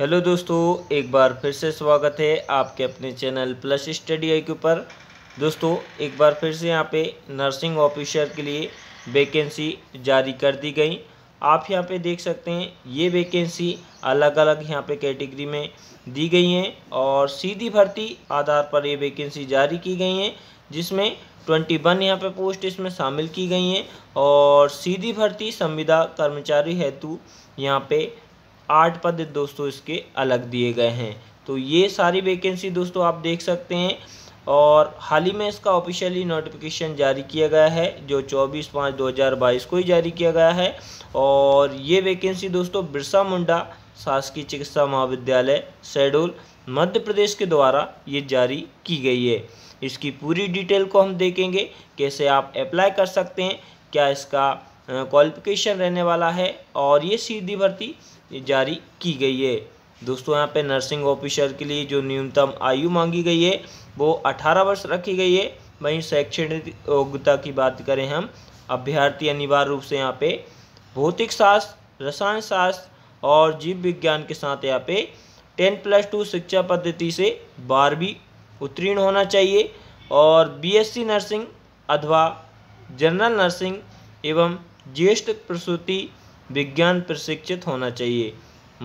hello दोस्तों एक बार फिर से स्वागत है आपके अपने चैनल प्लस स्टडी आई के ऊपर दोस्तों एक बार फिर से यहाँ पे नर्सिंग ऑफिसर के लिए वैकेंसी जारी कर दी गई आप यहाँ पे देख सकते हैं ये वैकेंसी अलग अलग यहाँ पे कैटेगरी में दी गई हैं और सीधी भर्ती आधार पर ये वैकेंसी जारी की गई हैं जिसमें ट्वेंटी वन यहाँ पे पोस्ट इसमें शामिल की गई हैं और सीधी भर्ती संविदा कर्मचारी हेतु यहाँ पे आठ पद दोस्तों इसके अलग दिए गए हैं तो ये सारी वैकेंसी दोस्तों आप देख सकते हैं और हाल ही में इसका ऑफिशियली नोटिफिकेशन जारी किया गया है जो 24 पाँच 2022 को ही जारी किया गया है और ये वैकेंसी दोस्तों बिरसा मुंडा शासकीय चिकित्सा महाविद्यालय शेड्यूल मध्य प्रदेश के द्वारा ये जारी की गई है इसकी पूरी डिटेल को हम देखेंगे कैसे आप अप्लाई कर सकते हैं क्या इसका क्वालिफिकेशन रहने वाला है और ये सीधी भर्ती जारी की गई है दोस्तों यहाँ पे नर्सिंग ऑफिसर के लिए जो न्यूनतम आयु मांगी गई है वो 18 वर्ष रखी गई है वहीं शैक्षणिक योग्यता की बात करें हम अभ्यर्थी अनिवार्य रूप से यहाँ पे भौतिक शास्त्र रसायन शास्त्र और जीव विज्ञान के साथ यहाँ पे टेन प्लस टू शिक्षा पद्धति से बारहवीं उत्तीर्ण होना चाहिए और बीएससी नर्सिंग अथवा जनरल नर्सिंग एवं ज्येष्ठ प्रसूति विज्ञान प्रशिक्षित होना चाहिए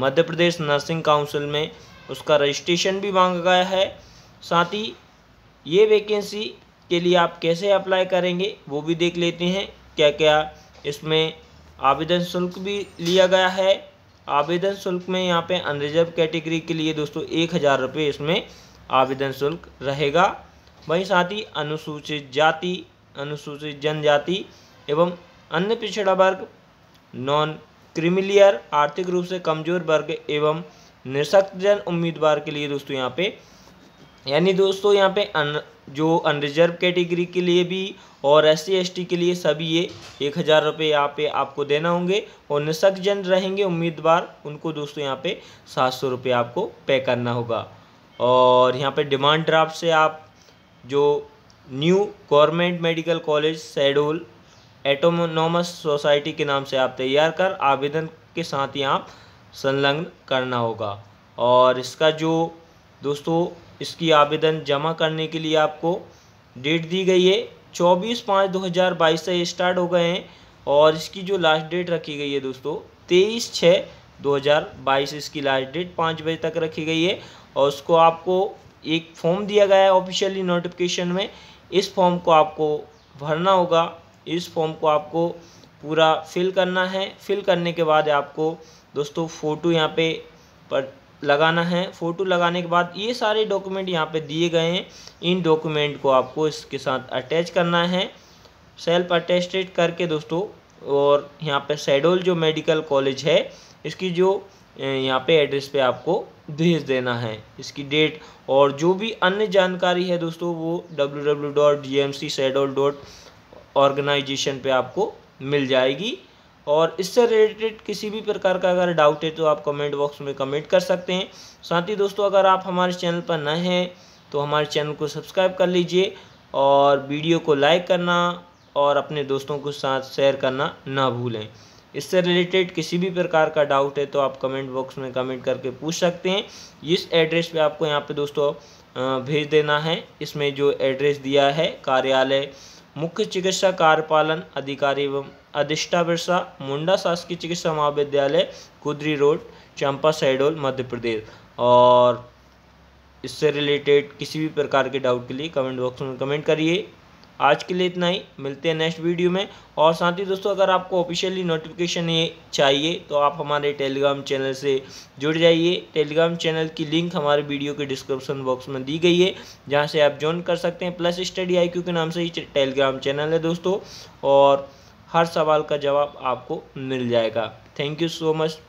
मध्य प्रदेश नर्सिंग काउंसिल में उसका रजिस्ट्रेशन भी मांगा गया है साथ ही ये वैकेंसी के लिए आप कैसे अप्लाई करेंगे वो भी देख लेते हैं क्या क्या इसमें आवेदन शुल्क भी लिया गया है आवेदन शुल्क में यहाँ पे अनरिजर्व कैटेगरी के लिए दोस्तों एक हज़ार रुपये इसमें आवेदन शुल्क रहेगा वहीं साथ ही अनुसूचित जाति अनुसूचित जनजाति एवं अन्य पिछड़ा वर्ग नॉन क्रिमिलियर आर्थिक रूप से कमजोर वर्ग एवं निशक्तजन उम्मीदवार के लिए दोस्तों यहाँ पे यानी दोस्तों यहाँ पे अन, जो अनरिजर्व कैटेगरी के लिए भी और एस सी के लिए सभी ये एक हज़ार रुपये यहाँ पे आपको देना होंगे और निशक जन रहेंगे उम्मीदवार उनको दोस्तों यहाँ पे सात सौ रुपये आपको पे करना होगा और यहाँ पे डिमांड ड्राफ्ट से आप जो new government medical college Shahdol autonomous society के नाम से आप तैयार कर आवेदन के साथ ही आप संलग्न करना होगा और इसका जो दोस्तों इसकी आवेदन जमा करने के लिए आपको डेट दी गई है चौबीस पाँच दो हज़ार बाईस से स्टार्ट हो गए हैं और इसकी जो लास्ट डेट रखी गई है दोस्तों तेईस छः दो हज़ार बाईस इसकी लास्ट डेट पाँच बजे तक रखी गई है और उसको आपको एक फॉर्म दिया गया है ऑफिशियली नोटिफिकेशन में इस फॉर्म को आपको भरना होगा इस फॉर्म को आपको पूरा फिल करना है फिल करने के बाद आपको दोस्तों फ़ोटो यहाँ पे पर लगाना है फ़ोटो लगाने के बाद ये सारे डॉक्यूमेंट यहाँ पे दिए गए हैं इन डॉक्यूमेंट को आपको इसके साथ अटैच करना है सेल्फ अटेस्टेड करके दोस्तों और यहाँ पे शेडोल जो मेडिकल कॉलेज है इसकी जो यहाँ पे एड्रेस पे आपको भेज देना है इसकी डेट और जो भी अन्य जानकारी है दोस्तों वो W W dot G M C Shahdol dot organisation पे आपको मिल जाएगी और इससे रिलेटेड किसी भी प्रकार का अगर डाउट है तो आप कमेंट बॉक्स में कमेंट कर सकते हैं साथ ही दोस्तों अगर आप हमारे चैनल पर नए हैं तो हमारे चैनल को सब्सक्राइब कर लीजिए और वीडियो को लाइक करना और अपने दोस्तों के साथ शेयर करना ना भूलें इससे रिलेटेड किसी भी प्रकार का डाउट है तो आप कमेंट बॉक्स में कमेंट करके पूछ सकते हैं इस एड्रेस पे आपको यहाँ पे दोस्तों भेज देना है इसमें जो एड्रेस दिया है कार्यालय मुख्य चिकित्सा कार्यपालन अधिकारी एवं अधिष्ठा बिरसा मुंडा शासकीय चिकित्सा महाविद्यालय कुदरी रोड चंपा सहडोल मध्य प्रदेश और इससे रिलेटेड किसी भी प्रकार के डाउट के लिए कमेंट बॉक्स में कमेंट करिए आज के लिए इतना ही मिलते हैं नेक्स्ट वीडियो में और साथ ही दोस्तों अगर आपको ऑफिशियली नोटिफिकेशन ये चाहिए तो आप हमारे टेलीग्राम चैनल से जुड़ जाइए टेलीग्राम चैनल की लिंक हमारे वीडियो के डिस्क्रिप्शन बॉक्स में दी गई है जहाँ से आप ज्वाइन कर सकते हैं प्लस स्टडी आई के नाम से ही टेलीग्राम चैनल है दोस्तों और हर सवाल का जवाब आपको मिल जाएगा थैंक यू सो मच